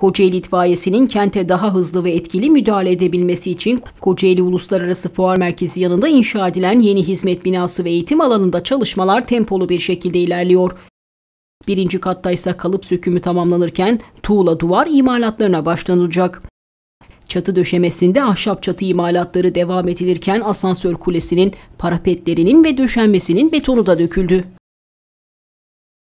Kocaeli İtfaiyesi'nin kente daha hızlı ve etkili müdahale edebilmesi için Kocaeli Uluslararası Fuar Merkezi yanında inşa edilen yeni hizmet binası ve eğitim alanında çalışmalar tempolu bir şekilde ilerliyor. Birinci katta ise kalıp sökümü tamamlanırken tuğla duvar imalatlarına başlanılacak. Çatı döşemesinde ahşap çatı imalatları devam edilirken asansör kulesinin, parapetlerinin ve döşenmesinin betonu da döküldü.